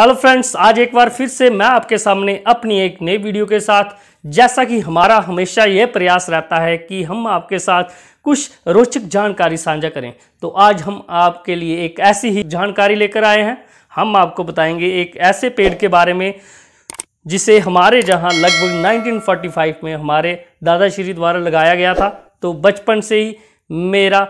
hello friends आज एक बार फिर से मैं आपके सामने अपनी एक नई वीडियो के साथ जैसा कि हमारा हमेशा यह प्रयास रहता है कि हम आपके साथ कुछ रोचक जानकारी साझा करें तो आज हम आपके लिए एक ऐसी ही जानकारी लेकर आए हैं हम आपको बताएंगे एक ऐसे पेड़ के बारे में जिसे हमारे जहां लगभग 1945 में हमारे दादा श्री द्वारा लगाया गया था तो बचपन से ही मेरा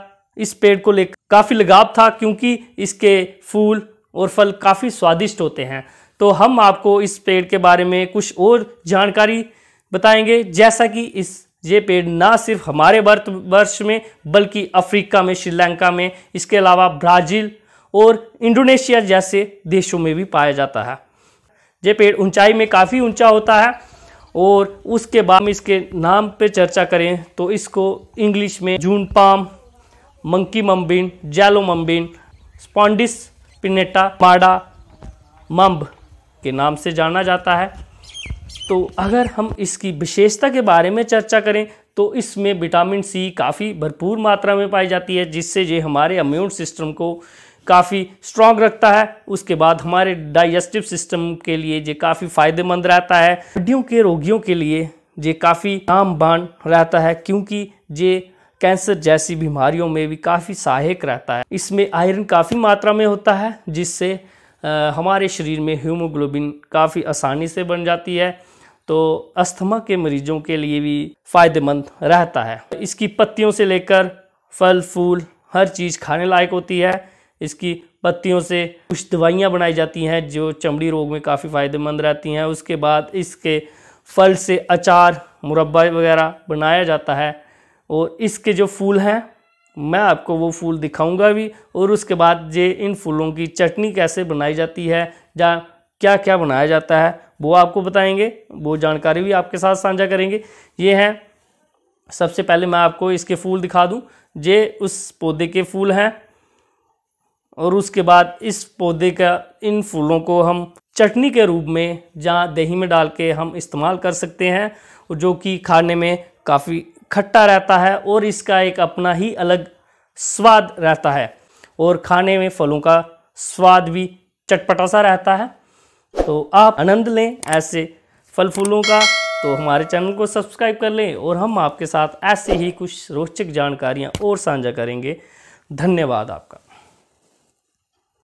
इस पेड़ को लेकर काफ़ी लगाव था क्योंकि इसके फूल और फल काफ़ी स्वादिष्ट होते हैं तो हम आपको इस पेड़ के बारे में कुछ और जानकारी बताएंगे जैसा कि इस ये पेड़ ना सिर्फ हमारे वर्त वर्ष में बल्कि अफ्रीका में श्रीलंका में इसके अलावा ब्राज़ील और इंडोनेशिया जैसे देशों में भी पाया जाता है ये पेड़ ऊंचाई में काफ़ी ऊंचा होता है और उसके बाद में इसके नाम पे चर्चा करें तो इसको इंग्लिश में June plum monkey mombin yellow mombin spondias pinnata माडा मम्ब के नाम से जाना जाता है तो अगर हम इसकी विशेषता के बारे में चर्चा करें तो इसमें विटामिन सी काफ़ी भरपूर मात्रा में पाई जाती है जिससे ये हमारे अम्यून सिस्टम को काफ़ी स्ट्रॉन्ग रखता है उसके बाद हमारे डाइजेस्टिव सिस्टम के लिए ये काफ़ी फायदेमंद रहता है हड्डियों के रोगियों के लिए ये काफ़ी आम बाण रहता है क्योंकि ये कैंसर जैसी बीमारियों में भी काफ़ी सहायक रहता है इसमें आयरन काफ़ी मात्रा में होता है जिससे हमारे शरीर में हीमोग्लोबिन काफ़ी आसानी से बन जाती है तो अस्थमा के मरीजों के लिए भी फ़ायदेमंद रहता है इसकी पत्तियों से लेकर फल फूल हर चीज़ खाने लायक होती है इसकी पत्तियों से कुछ दवाइयाँ बनाई जाती हैं जो चमड़ी रोग में काफ़ी फ़ायदेमंद रहती हैं उसके बाद इसके फल से अचार मुरब्बा वगैरह बनाया जाता है और इसके जो फूल हैं मैं आपको वो फूल दिखाऊंगा भी और उसके बाद ये इन फूलों की चटनी कैसे बनाई जाती है या क्या क्या बनाया जाता है वो आपको बताएंगे वो जानकारी भी आपके साथ साझा करेंगे ये हैं सबसे पहले मैं आपको इसके फूल दिखा दूं ये उस पौधे के फूल हैं और उसके बाद इस पौधे का इन फूलों को हम चटनी के रूप में जहाँ दही में डाल के हम इस्तेमाल कर सकते हैं जो कि खाने में काफ़ी खट्टा रहता है और इसका एक अपना ही अलग स्वाद रहता है और खाने में फलों का स्वाद भी चटपटा सा रहता है तो आप आनंद लें ऐसे फल फूलों का तो हमारे चैनल को सब्सक्राइब कर लें और हम आपके साथ ऐसे ही कुछ रोचक जानकारियाँ और साझा करेंगे धन्यवाद आपका